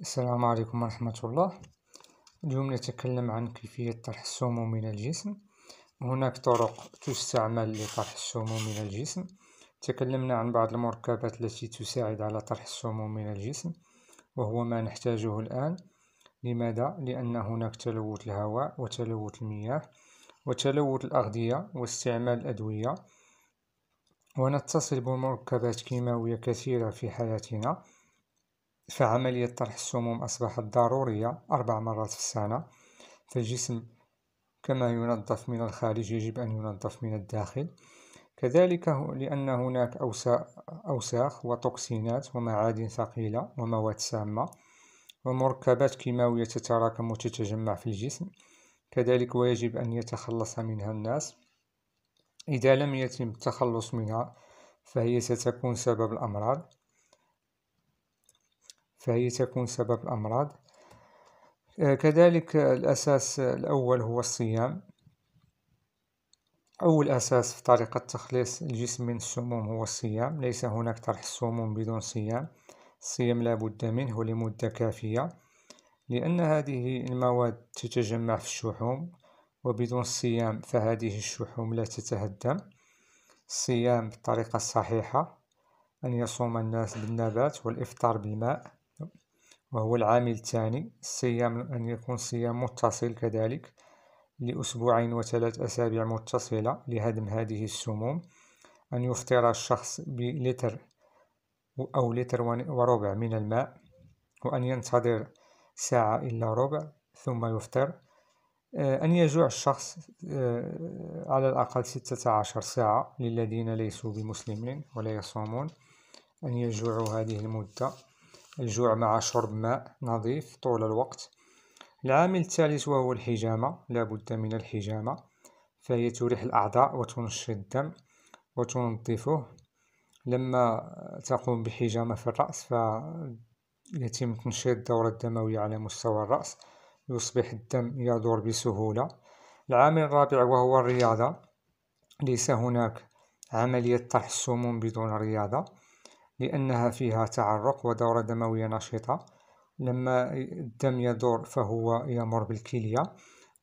السلام عليكم ورحمة الله اليوم نتكلم عن كيفية طرح السموم من الجسم هناك طرق تستعمل لطرح السموم من الجسم تكلمنا عن بعض المركبات التي تساعد على طرح السموم من الجسم وهو ما نحتاجه الآن لماذا؟ لأن هناك تلوث الهواء وتلوث المياه وتلوث الأغذية واستعمال الأدوية ونتصل بمركبات كيماوية كثيرة في حياتنا فعملية طرح السموم أصبحت ضرورية أربع مرات في السنة فالجسم كما ينظف من الخارج يجب أن ينظف من الداخل كذلك لأن هناك أوساخ وتوكسينات ومعادن ثقيلة ومواد سامة ومركبات كيماوية تتراكم وتتجمع في الجسم كذلك ويجب أن يتخلص منها الناس إذا لم يتم التخلص منها فهي ستكون سبب الأمراض فهي تكون سبب الأمراض آه، كذلك الأساس الأول هو الصيام أول أساس في طريقة تخليص الجسم من السموم هو الصيام ليس هناك طرح السموم بدون صيام الصيام لا بد منه لمدة كافية لأن هذه المواد تتجمع في الشحوم وبدون الصيام فهذه الشحوم لا تتهدم الصيام بالطريقة الصحيحة أن يصوم الناس بالنبات والإفطار بالماء وهو العامل الثاني الصيام أن يكون صيام متصل كذلك لأسبوعين وثلاث أسابيع متصلة لهدم هذه السموم أن يفطر الشخص بلتر أو لتر وربع من الماء وأن ينتظر ساعة إلا ربع ثم يفطر آه، أن يجوع الشخص آه، على الأقل ستة عشر ساعة للذين ليسوا بمسلمين ولا يصومون أن يجوعوا هذه المدة الجوع مع شرب ماء نظيف طول الوقت العامل الثالث وهو الحجامة لابد من الحجامة فهي تريح الأعضاء وتنشط الدم وتنظفه لما تقوم بحجامة في الرأس فيتم تنشيط الدورة الدموية على مستوى الرأس يصبح الدم يدور بسهولة العامل الرابع وهو الرياضة ليس هناك عملية طرح السموم بدون رياضة لأنها فيها تعرق ودورة دموية نشطة لما الدم يدور فهو يمر بالكلية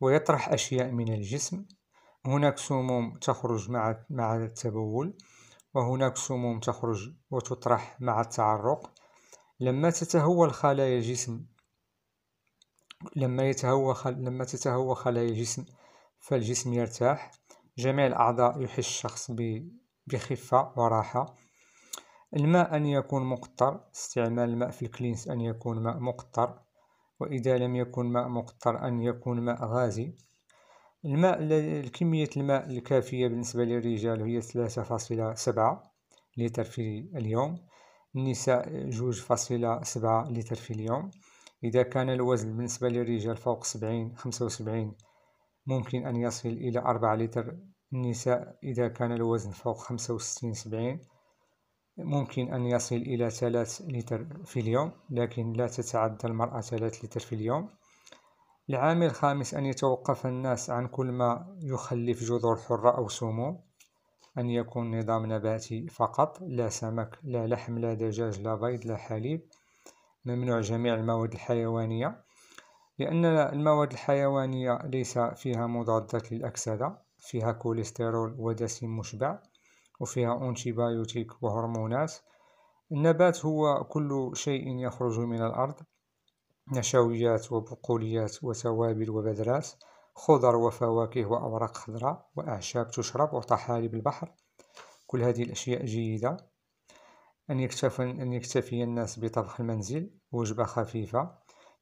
ويطرح أشياء من الجسم هناك سموم تخرج مع مع التبول وهناك سموم تخرج وتطرح مع التعرق لما تتهوى خلايا الجسم لما يتهوى خل... لما تتهوى خلايا الجسم فالجسم يرتاح جميع الأعضاء يحس الشخص ب... بخفة وراحة الماء أن يكون مقطر استعمال الماء في الكلينس أن يكون ماء مقطر وإذا لم يكن ماء مقطر أن يكون ماء غازي الماء كمية الماء الكافية بالنسبة للرجال هي 3.7 لتر في اليوم النساء 2.7 لتر في اليوم إذا كان الوزن بالنسبة للرجال فوق 70 75 ممكن أن يصل إلى 4 لتر النساء إذا كان الوزن فوق 65 70 ممكن أن يصل إلى 3 لتر في اليوم لكن لا تتعدى المرأة 3 لتر في اليوم العامل الخامس أن يتوقف الناس عن كل ما يخلف جذور حرة أو سموم أن يكون نظام نباتي فقط لا سمك لا لحم لا دجاج لا بيض لا حليب ممنوع جميع المواد الحيوانية لأن المواد الحيوانية ليس فيها مضادات للأكسدة فيها كوليسترول ودسم مشبع وفيها أنتيبيوتيك وهرمونات النبات هو كل شيء يخرج من الأرض نشويات وبقوليات وتوابل وبذرات خضر وفواكه وأوراق خضراء وأعشاب تشرب وطحالب البحر كل هذه الأشياء جيدة أن يكتفي, أن يكتفي الناس بطبخ المنزل وجبة خفيفة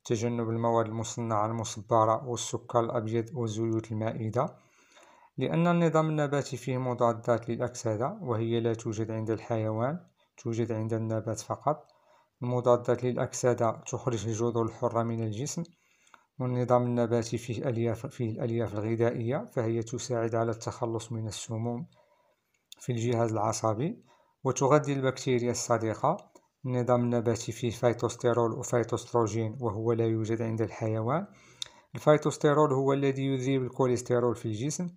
تجنب المواد المصنعة المصبرة والسكر الأبيض وزيوت المائدة لأن النظام النباتي فيه مضادات للأكسدة وهي لا توجد عند الحيوان توجد عند النبات فقط المضادات للأكسدة تخرج الجذور الحرة من الجسم والنظام النباتي فيه ألياف فيه الألياف الغذائية فهي تساعد على التخلص من السموم في الجهاز العصبي وتغذي البكتيريا الصديقة النظام النباتي فيه فيتوستيرول وفيتوستروجين وهو لا يوجد عند الحيوان الفيتوستيرول هو الذي يذيب الكوليسترول في الجسم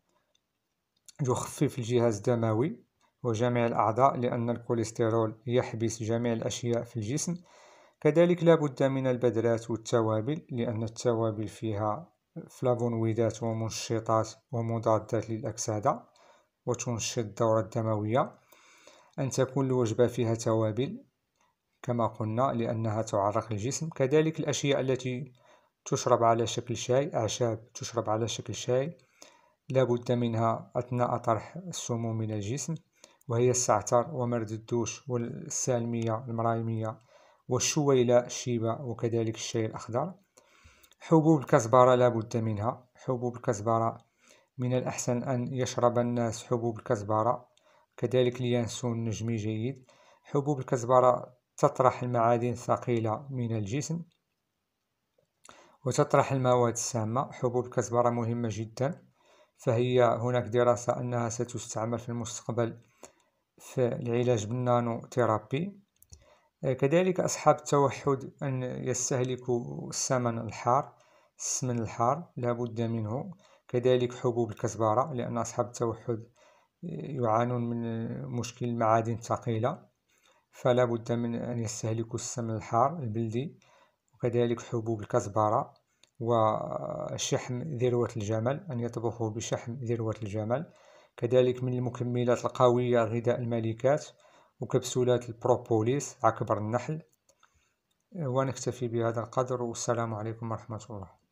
يخفف الجهاز الدموي وجميع الأعضاء لأن الكوليسترول يحبس جميع الأشياء في الجسم كذلك لابد من البذرات والتوابل لأن التوابل فيها فلافونويدات ومنشطات ومضادات للأكسدة وتنشط الدورة الدموية أن تكون الوجبة فيها توابل كما قلنا لأنها تعرق الجسم كذلك الأشياء التي تشرب على شكل شاي أعشاب تشرب على شكل شاي لا بد منها أثناء طرح السموم من الجسم وهي السعتر ومرد الدوش والسالمية المرايمية والشويلة الشيبة وكذلك الشاي الأخضر حبوب الكزبرة لا بد منها حبوب الكزبرة من الأحسن أن يشرب الناس حبوب الكزبرة كذلك لينسوا النجمي جيد حبوب الكزبرة تطرح المعادن الثقيلة من الجسم وتطرح المواد السامة حبوب الكزبرة مهمة جدا فهي هناك دراسة أنها ستستعمل في المستقبل في العلاج بالنانو ثيرابي آه، كذلك أصحاب التوحد أن يستهلكوا السمن الحار السمن الحار لابد منه كذلك حبوب الكزبرة لأن أصحاب التوحد آه، يعانون من آه، مشكل المعادن الثقيلة فلا بد من أن يستهلكوا السمن الحار البلدي وكذلك حبوب الكزبرة وشحم ذروة الجمل أن يطبخوا بشحم ذروة الجمل كذلك من المكملات القوية غذاء الملكات وكبسولات البروبوليس عكبر النحل ونكتفي بهذا القدر والسلام عليكم ورحمة الله